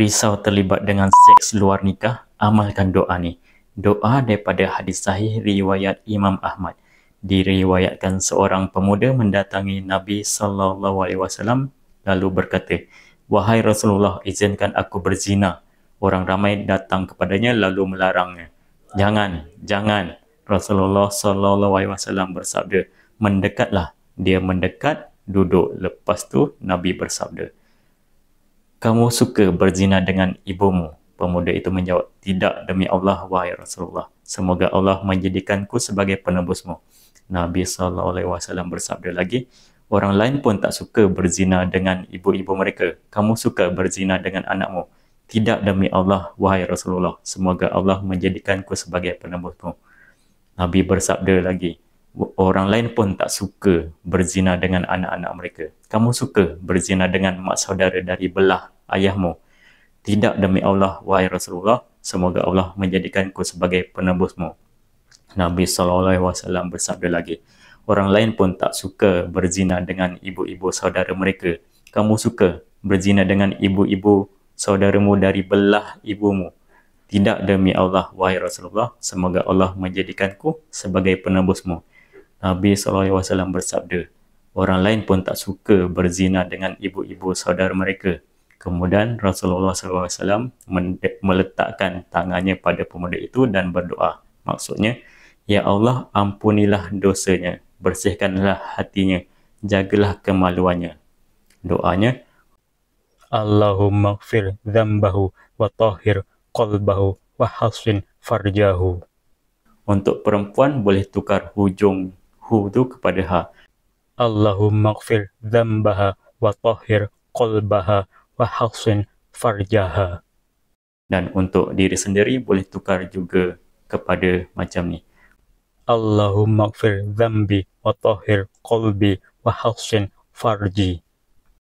risau terlibat dengan seks luar nikah, amalkan doa ni. Doa daripada hadis sahih riwayat Imam Ahmad. Diriwayatkan seorang pemuda mendatangi Nabi sallallahu alaihi wasallam lalu berkata, "Wahai Rasulullah, izinkan aku berzina." Orang ramai datang kepadanya lalu melarangnya. "Jangan, jangan." Rasulullah sallallahu alaihi wasallam bersabda, "Mendekatlah." Dia mendekat, duduk. Lepas tu Nabi bersabda, kamu suka berzina dengan ibumu? Pemuda itu menjawab, tidak demi Allah, wahai Rasulullah. Semoga Allah menjadikanku sebagai penebusmu. Nabi SAW bersabda lagi, orang lain pun tak suka berzina dengan ibu-ibu mereka. Kamu suka berzina dengan anakmu. Tidak demi Allah, wahai Rasulullah. Semoga Allah menjadikanku sebagai penebusmu. Nabi bersabda lagi, orang lain pun tak suka berzina dengan anak-anak mereka. Kamu suka berzina dengan mak saudara dari belah ayahmu. Tidak demi Allah, wahai Rasulullah, semoga Allah menjadikanku sebagai penebusmu. Nabi SAW bersabda lagi, orang lain pun tak suka berzina dengan ibu-ibu saudara mereka. Kamu suka berzina dengan ibu-ibu saudaramu dari belah ibumu. Tidak demi Allah, wahai Rasulullah, semoga Allah menjadikanku sebagai penebusmu. Nabi SAW bersabda, orang lain pun tak suka berzina dengan ibu-ibu saudara mereka. Kemudian Rasulullah SAW meletakkan tangannya pada pemuda itu dan berdoa. Maksudnya, Ya Allah ampunilah dosanya, bersihkanlah hatinya, jagalah kemaluannya. Doanya, Allahumma gfir zambahu wa tahir qalbahu wa hasin farjahu. Untuk perempuan boleh tukar hujung hu tu kepada ha. Allahumma gfir dhambaha wa tahhir qalbaha wa hasin farjaha. Dan untuk diri sendiri boleh tukar juga kepada macam ni. Allahumma gfir dhambi wa tahhir qalbi wa hasin farji.